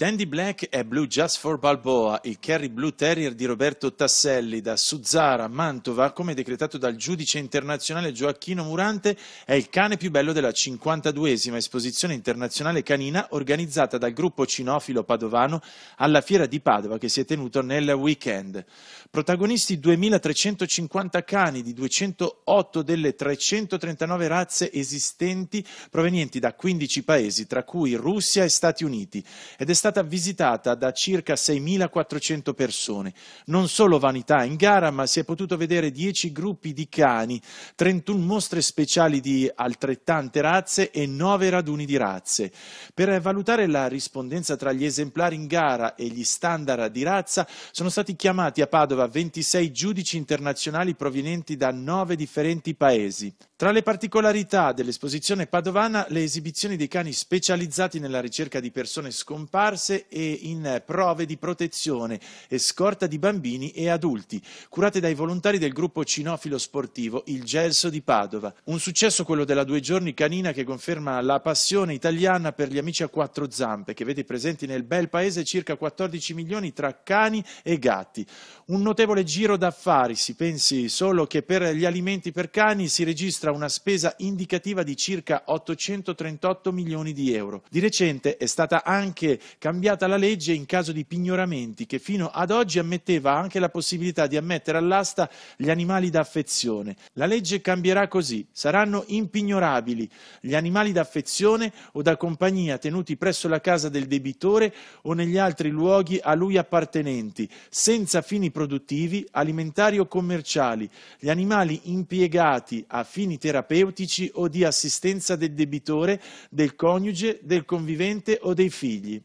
Dandy Black è Blue Just for Balboa, il Kerry Blue Terrier di Roberto Tasselli da Suzzara, Mantova, come decretato dal giudice internazionale Gioacchino Murante, è il cane più bello della 52esima esposizione internazionale canina organizzata dal gruppo cinofilo padovano alla Fiera di Padova che si è tenuto nel weekend. Protagonisti 2350 cani di 208 delle 339 razze esistenti provenienti da 15 paesi, tra cui Russia e Stati Uniti. Ed è stato stata visitata da circa 6.400 persone. Non solo vanità in gara, ma si è potuto vedere 10 gruppi di cani, 31 mostre speciali di altrettante razze e 9 raduni di razze. Per valutare la rispondenza tra gli esemplari in gara e gli standard di razza sono stati chiamati a Padova 26 giudici internazionali provenienti da 9 differenti paesi. Tra le particolarità dell'esposizione padovana le esibizioni dei cani specializzati nella ricerca di persone scomparse e in prove di protezione e scorta di bambini e adulti, curate dai volontari del gruppo cinofilo sportivo Il Gelso di Padova. Un successo quello della due giorni canina che conferma la passione italiana per gli amici a quattro zampe, che vede presenti nel bel paese circa 14 milioni tra cani e gatti. Un notevole giro d'affari, si pensi solo che per gli alimenti per cani si registra registra una spesa indicativa di circa 838 milioni di euro. Di recente è stata anche cambiata la legge in caso di pignoramenti che fino ad oggi ammetteva anche la possibilità di ammettere all'asta gli animali d'affezione. La legge cambierà così, saranno impignorabili gli animali d'affezione o da compagnia tenuti presso la casa del debitore o negli altri luoghi a lui appartenenti, senza fini produttivi, alimentari o commerciali. Gli animali impiegati a fini terapeutici o di assistenza del debitore, del coniuge, del convivente o dei figli.